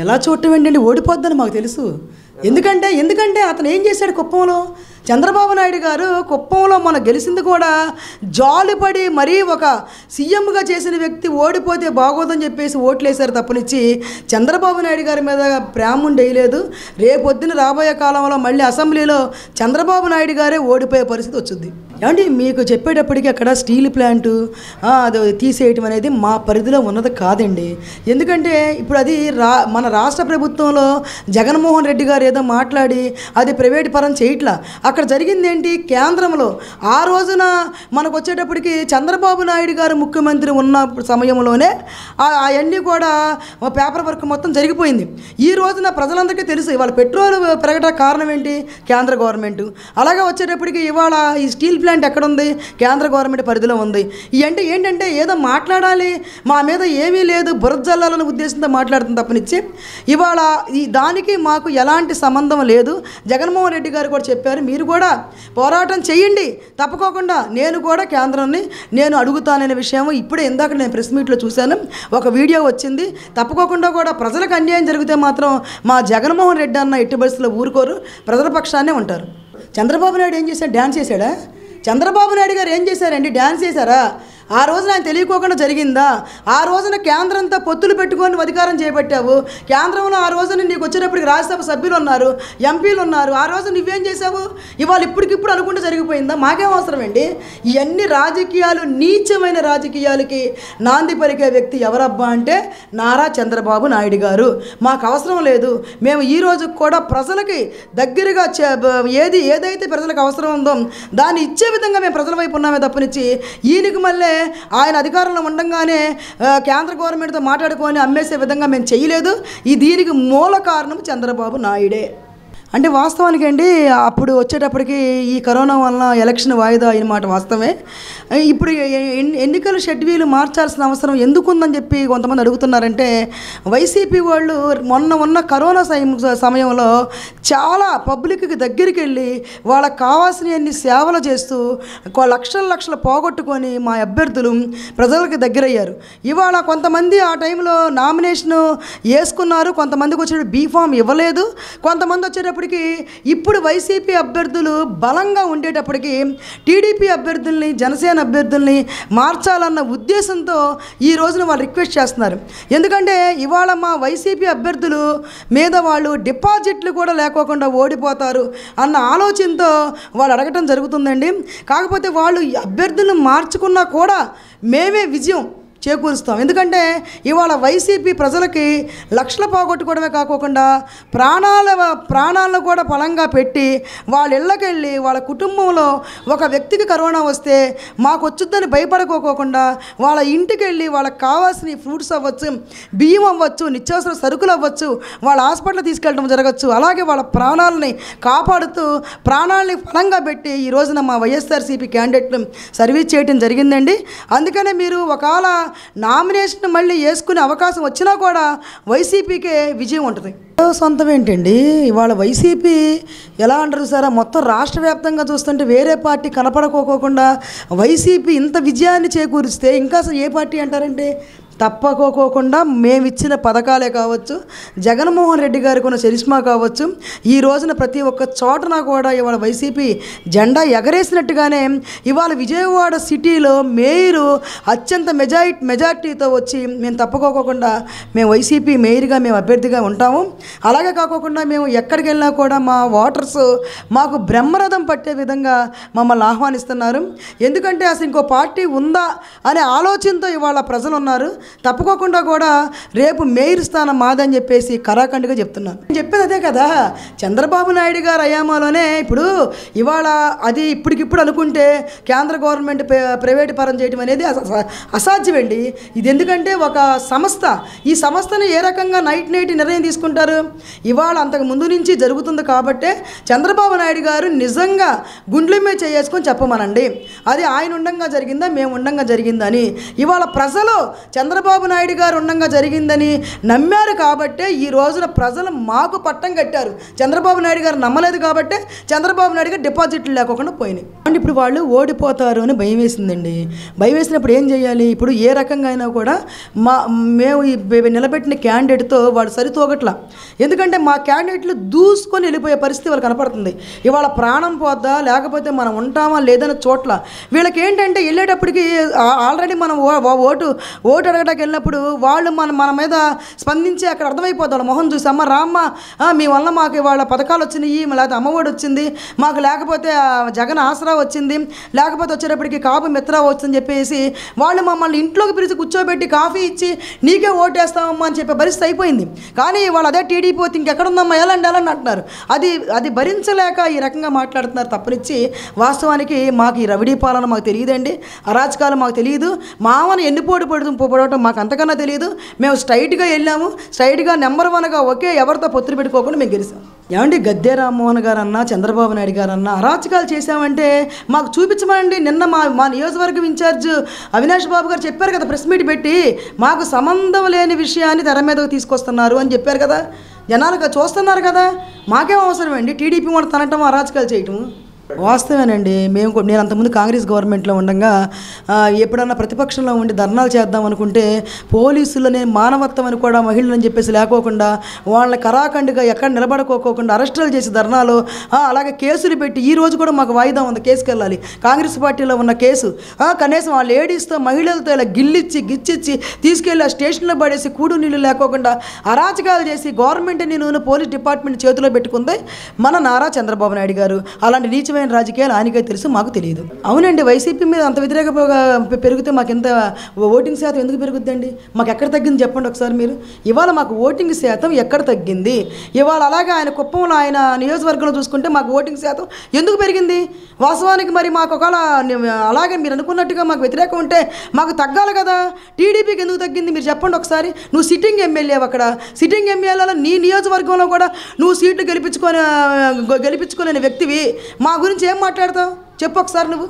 ఎలా చూడటం ఏంటంటే ఓడిపోద్దని మాకు తెలుసు ఎందుకంటే ఎందుకంటే అతను ఏం చేశాడు కుప్పంలో చంద్రబాబు నాయుడు గారు కుప్పంలో మన గెలిచింది కూడా జాలిపడి మరీ ఒక సీఎంగా చేసిన వ్యక్తి ఓడిపోతే బాగోదని చెప్పేసి ఓట్లేశారు తప్పనిచ్చి చంద్రబాబు నాయుడు గారి మీద ప్రేమను వేయలేదు రేపొద్దున రాబోయే కాలంలో మళ్ళీ అసెంబ్లీలో చంద్రబాబు నాయుడు గారే ఓడిపోయే పరిస్థితి వచ్చింది ఏమంటే మీకు చెప్పేటప్పటికి అక్కడ స్టీల్ ప్లాంట్ అది తీసేయటం అనేది మా పరిధిలో ఉన్నది కాదండి ఎందుకంటే ఇప్పుడు అది రా మన రాష్ట్ర ప్రభుత్వంలో జగన్మోహన్ రెడ్డి గారు ఏదో మాట్లాడి అది ప్రైవేట్ పరం చేయట్లా అక్కడ జరిగింది ఏంటి కేంద్రంలో ఆ రోజున మనకు వచ్చేటప్పటికి చంద్రబాబు నాయుడు గారు ముఖ్యమంత్రి ఉన్న సమయంలోనే అవన్నీ కూడా పేపర్ వర్క్ మొత్తం జరిగిపోయింది ఈ రోజున ప్రజలందరికీ తెలుసు ఇవాళ పెట్రోల్ పెరగట కారణం ఏంటి కేంద్ర గవర్నమెంట్ అలాగే వచ్చేటప్పటికి ఇవాళ ఈ స్టీల్ ప్లాంట్ ప్లాంట్ ఎక్కడుంది కేంద్ర గవర్నమెంట్ పరిధిలో ఉంది అంటే ఏంటంటే ఏదో మాట్లాడాలి మా మీద ఏమీ లేదు జల్లాలని ఉద్దేశంతో మాట్లాడుతుంది తప్పనిచ్చి ఇవాళ ఈ దానికి మాకు ఎలాంటి సంబంధం లేదు జగన్మోహన్ రెడ్డి గారు కూడా చెప్పారు మీరు కూడా పోరాటం చేయండి తప్పుకోకుండా నేను కూడా కేంద్రాన్ని నేను అడుగుతాననే విషయం ఇప్పుడే ఇందాక నేను ప్రెస్ మీట్లో చూశాను ఒక వీడియో వచ్చింది తప్పుకోకుండా కూడా ప్రజలకు అన్యాయం జరిగితే మాత్రం మా జగన్మోహన్ రెడ్డి అన్న ఎట్టి బస్సులో ఊరుకోరు ప్రజల పక్షాన్నే ఉంటారు చంద్రబాబు నాయుడు ఏం చేశాడు డ్యాన్స్ చేశాడా చంద్రబాబు నాయుడు గారు ఏం చేశారండి డ్యాన్స్ చేశారా ఆ రోజున ఆయన తెలియకోకుండా జరిగిందా ఆ రోజున కేంద్రంతో పొత్తులు పెట్టుకొని అధికారం చేపట్టావు కేంద్రంలో ఆ రోజున నీకు వచ్చేటప్పటికి రాజ్యసభ సభ్యులు ఉన్నారు ఎంపీలు ఉన్నారు ఆ రోజు నువ్వేం చేసావు ఇవాళ ఇప్పటికిప్పుడు అనుకుంటే జరిగిపోయిందా మాకేం అవసరం అండి ఇవన్నీ రాజకీయాలు నీచమైన రాజకీయాలకి నాంది పలికే వ్యక్తి ఎవరబ్బా అంటే నారా చంద్రబాబు నాయుడు గారు మాకు అవసరం లేదు మేము ఈ రోజు కూడా ప్రజలకి దగ్గరగా ఏది ఏదైతే ప్రజలకు అవసరం ఉందో దాన్ని ఇచ్చే విధంగా మేము ప్రజల వైపు ఉన్నామే తప్పనిచ్చి ఈయనకి మళ్ళీ ఆయన అధికారంలో ఉండగానే కేంద్ర గవర్నమెంట్తో మాట్లాడుకొని అమ్మేసే విధంగా మేము చేయలేదు ఈ దీనికి మూల కారణం చంద్రబాబు నాయుడే అంటే వాస్తవానికి అండి అప్పుడు వచ్చేటప్పటికి ఈ కరోనా వలన ఎలక్షన్ వాయిదా అయిన మాట వాస్తవమే ఇప్పుడు ఎన్నికలు షెడ్యూల్ మార్చాల్సిన అవసరం ఎందుకుందని చెప్పి కొంతమంది అడుగుతున్నారంటే వైసీపీ వాళ్ళు మొన్న ఉన్న కరోనా సమయంలో చాలా పబ్లిక్కి దగ్గరికి వెళ్ళి వాళ్ళకి కావాల్సినవన్నీ సేవలు చేస్తూ లక్షల లక్షలు పోగొట్టుకొని మా అభ్యర్థులు ప్రజలకు దగ్గరయ్యారు ఇవాళ కొంతమంది ఆ టైంలో నామినేషన్ వేసుకున్నారు కొంతమందికి వచ్చేటప్పుడు బీఫామ్ ఇవ్వలేదు కొంతమంది వచ్చేటప్పుడు ఉండేటప్పటికీ ఇప్పుడు వైసీపీ అభ్యర్థులు బలంగా ఉండేటప్పటికీ టీడీపీ అభ్యర్థుల్ని జనసేన అభ్యర్థుల్ని మార్చాలన్న ఉద్దేశంతో ఈ రోజున వాళ్ళు రిక్వెస్ట్ చేస్తున్నారు ఎందుకంటే ఇవాళ మా వైసీపీ అభ్యర్థులు మీద వాళ్ళు డిపాజిట్లు కూడా లేకోకుండా ఓడిపోతారు అన్న ఆలోచనతో వాళ్ళు అడగటం జరుగుతుందండి కాకపోతే వాళ్ళు అభ్యర్థులను మార్చుకున్నా కూడా మేమే విజయం చేకూరుస్తాం ఎందుకంటే ఇవాళ వైసీపీ ప్రజలకి లక్షలు పోగొట్టుకోవడమే కాకోకుండా ప్రాణాల ప్రాణాలను కూడా ఫలంగా పెట్టి వాళ్ళ ఇళ్ళకెళ్ళి వాళ్ళ కుటుంబంలో ఒక వ్యక్తికి కరోనా వస్తే మాకు వచ్చుద్దని భయపడుకోకోకుండా వాళ్ళ ఇంటికి వెళ్ళి వాళ్ళకి కావాల్సిన ఫ్రూట్స్ అవ్వచ్చు బియ్యం అవ్వచ్చు నిత్యావసర సరుకులు అవ్వచ్చు వాళ్ళ హాస్పిటల్ తీసుకెళ్ళడం జరగచ్చు అలాగే వాళ్ళ ప్రాణాలని కాపాడుతూ ప్రాణాలని ఫలంగా పెట్టి ఈ రోజున మా వైఎస్ఆర్సీపీ క్యాండిడేట్ను సర్వీస్ చేయడం జరిగిందండి అందుకనే మీరు ఒకవేళ నామినేషన్ మళ్ళీ వేసుకునే అవకాశం వచ్చినా కూడా వైసీపీకే విజయం ఉంటుంది సొంతం ఏంటండి ఇవాళ వైసీపీ ఎలా అంటారు సార్ మొత్తం రాష్ట్ర వ్యాప్తంగా చూస్తుంటే వేరే పార్టీ కనపడకోకుండా వైసీపీ ఇంత విజయాన్ని చేకూరిస్తే ఇంకా ఏ పార్టీ అంటారంటే తప్పకోకోకుండా మేము ఇచ్చిన పథకాలే కావచ్చు జగన్మోహన్ రెడ్డి గారికి ఉన్న చరిష్మా కావచ్చు ఈ రోజున ప్రతి ఒక్క చోటన కూడా ఇవాళ వైసీపీ జెండా ఎగరేసినట్టుగానే ఇవాళ విజయవాడ సిటీలో మేయరు అత్యంత మెజారిటీ మెజార్టీతో వచ్చి మేము తప్పకోకోకుండా మేము వైసీపీ మేయర్గా మేము అభ్యర్థిగా ఉంటాము అలాగే కాకోకుండా మేము ఎక్కడికి వెళ్ళినా కూడా మా ఓటర్స్ మాకు బ్రహ్మరథం పట్టే విధంగా మమ్మల్ని ఆహ్వానిస్తున్నారు ఎందుకంటే అసలు ఇంకో పార్టీ ఉందా అనే ఆలోచనతో ఇవాళ ప్రజలు ఉన్నారు తప్పుకోకుండా కూడా రేపు మేయర్ స్థానం మాదని చెప్పేసి కరాఖండ్గా చెప్తున్నాను చెప్పేది అదే కదా చంద్రబాబు నాయుడు గారు అయామాలోనే ఇప్పుడు ఇవాళ అది ఇప్పటికిప్పుడు అనుకుంటే కేంద్ర గవర్నమెంట్ ప్రైవేటు పరం చేయడం అనేది అసాధ్యమండి ఇది ఎందుకంటే ఒక సంస్థ ఈ సంస్థను ఏ రకంగా నైట్ నైట్ నిర్ణయం తీసుకుంటారు ఇవాళ అంతకు ముందు నుంచి జరుగుతుంది కాబట్టే చంద్రబాబు నాయుడు గారు నిజంగా గుండ్లమే చేసుకొని చెప్పమనండి అది ఆయన ఉండంగా జరిగిందా మేము ఉండంగా జరిగిందా అని ఇవాళ ప్రజలు చంద్ర చంద్రబాబు నాయుడు గారు ఉండగా జరిగిందని నమ్మారు కాబట్టే ఈ రోజున ప్రజలు మాకు పట్టం కట్టారు చంద్రబాబు నాయుడు గారు నమ్మలేదు కాబట్టే చంద్రబాబు నాయుడు గారు డిపాజిట్లు లేకుండా పోయినాయి అండ్ ఇప్పుడు వాళ్ళు ఓడిపోతారు అని భయం వేసిందండి భయం వేసినప్పుడు ఏం చేయాలి ఇప్పుడు ఏ రకంగా అయినా కూడా మా మేము నిలబెట్టిన క్యాండిడేట్తో వాడు సరితూగట్ల ఎందుకంటే మా క్యాండిడేట్లు దూసుకొని వెళ్ళిపోయే పరిస్థితి వాళ్ళు కనపడుతుంది ఇవాళ ప్రాణం పోద్దా లేకపోతే మనం ఉంటామా లేదన్న చోట్ల వీళ్ళకి ఏంటంటే వెళ్ళేటప్పటికి ఆల్రెడీ మనం ఓటు ఓటు వెతకటానికి వెళ్ళినప్పుడు వాళ్ళు మన మన మీద స్పందించి అక్కడ అర్థమైపోతాడు మొహం చూసి అమ్మ రామ్మ మీ వల్ల మాకు వాళ్ళ పథకాలు వచ్చినాయి లేకపోతే అమ్మఒడి వచ్చింది మాకు లేకపోతే జగన్ ఆసరా వచ్చింది లేకపోతే వచ్చేటప్పటికి కాపు మిత్ర వచ్చిందని చెప్పేసి వాళ్ళు మమ్మల్ని ఇంట్లోకి పిలిచి కూర్చోబెట్టి కాఫీ ఇచ్చి నీకే ఓటేస్తామమ్మా అని చెప్పే పరిస్థితి అయిపోయింది కానీ వాళ్ళు అదే టీడీపీ పోతే ఇంకెక్కడుందమ్మా ఎలాంటి ఎలాంటి అంటున్నారు అది అది భరించలేక ఈ రకంగా మాట్లాడుతున్నారు తప్పనిచ్చి వాస్తవానికి మాకు ఈ రవిడీ పాలన మాకు తెలియదండి అరాచకాలు మాకు తెలియదు మామను పోటు పడుతు చెప్పడం మాకు అంతకన్నా తెలియదు మేము స్ట్రైట్గా వెళ్ళాము స్ట్రైట్గా నెంబర్ వన్గా ఒకే ఎవరితో పొత్తులు పెట్టుకోకుండా మేము గెలిచాం ఏమండి గద్దె రామ్మోహన్ గారు అన్న చంద్రబాబు నాయుడు గారు అన్న అరాచకాలు చేశామంటే మాకు చూపించమండి నిన్న మా మా నియోజకవర్గం ఇన్ఛార్జ్ అవినాష్ బాబు గారు చెప్పారు కదా ప్రెస్ మీట్ పెట్టి మాకు సంబంధం లేని విషయాన్ని తెర మీదకు తీసుకొస్తున్నారు అని చెప్పారు కదా జనాలు చూస్తున్నారు కదా మాకేం అవసరం అండి టీడీపీ వాళ్ళు తనటం అరాచకాలు చేయటం వాస్తవేనండి మేము నేను అంతకుముందు కాంగ్రెస్ గవర్నమెంట్లో ఉండగా ఎప్పుడన్నా ప్రతిపక్షంలో ఉండి ధర్నాలు చేద్దాం అనుకుంటే పోలీసులనే మానవత్వం అని కూడా మహిళలు అని చెప్పేసి లేకోకుండా వాళ్ళని కరాఖండిగా ఎక్కడ నిలబడుకోకోకుండా అరెస్టులు చేసి ధర్నాలు అలాగే కేసులు పెట్టి ఈ రోజు కూడా మాకు వాయిదా ఉంది కేసుకు వెళ్ళాలి కాంగ్రెస్ పార్టీలో ఉన్న కేసు కనీసం ఆ లేడీస్తో మహిళలతో ఇలా గిల్లిచ్చి గిచ్చిచ్చి తీసుకెళ్ళి ఆ స్టేషన్లో పడేసి కూడు నీళ్ళు లేకోకుండా అరాచకాలు చేసి గవర్నమెంట్ నేను పోలీస్ డిపార్ట్మెంట్ చేతిలో పెట్టుకుంది మన నారా చంద్రబాబు నాయుడు గారు అలాంటి నీచమైన తీవ్రమైన రాజకీయాలు ఆయనకే తెలుసు మాకు తెలియదు అవునండి వైసీపీ మీద అంత వ్యతిరేక పెరిగితే మాకు ఎంత ఓటింగ్ శాతం ఎందుకు పెరుగుద్దండి మాకు ఎక్కడ తగ్గింది చెప్పండి ఒకసారి మీరు ఇవాళ మాకు ఓటింగ్ శాతం ఎక్కడ తగ్గింది ఇవాళ అలాగే ఆయన కుప్పంలో ఆయన నియోజకవర్గంలో చూసుకుంటే మాకు ఓటింగ్ శాతం ఎందుకు పెరిగింది వాస్తవానికి మరి మాకు ఒకవేళ అలాగే మీరు అనుకున్నట్టుగా మాకు వ్యతిరేకం ఉంటే మాకు తగ్గాలి కదా టీడీపీకి ఎందుకు తగ్గింది మీరు చెప్పండి ఒకసారి నువ్వు సిట్టింగ్ ఎమ్మెల్యే అక్కడ సిట్టింగ్ ఎమ్మెల్యేలో నీ నియోజకవర్గంలో కూడా నువ్వు సీట్లు గెలిపించుకొని గెలిపించుకోలేని వ్యక్తివి మా గురించి గురించి ఏం మాట్లాడతావు చెప్పు ఒకసారి నువ్వు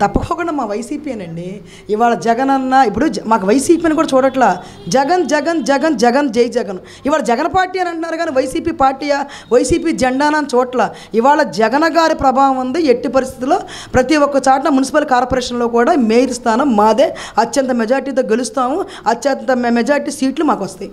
తప్పకోకుండా మా వైసీపీనండి ఇవాళ జగన్ అన్న ఇప్పుడు మాకు వైసీపీని కూడా చూడట్లా జగన్ జగన్ జగన్ జగన్ జై జగన్ ఇవాళ జగన్ పార్టీ అని అంటున్నారు కానీ వైసీపీ పార్టీయా వైసీపీ జెండానా అని చూడట్లా ఇవాళ జగన్ గారి ప్రభావం ఉంది ఎట్టి పరిస్థితుల్లో ప్రతి ఒక్క చాట మున్సిపల్ కార్పొరేషన్లో కూడా మేయర్ స్థానం మాదే అత్యంత మెజార్టీతో గెలుస్తాము అత్యంత మెజార్టీ సీట్లు మాకు వస్తాయి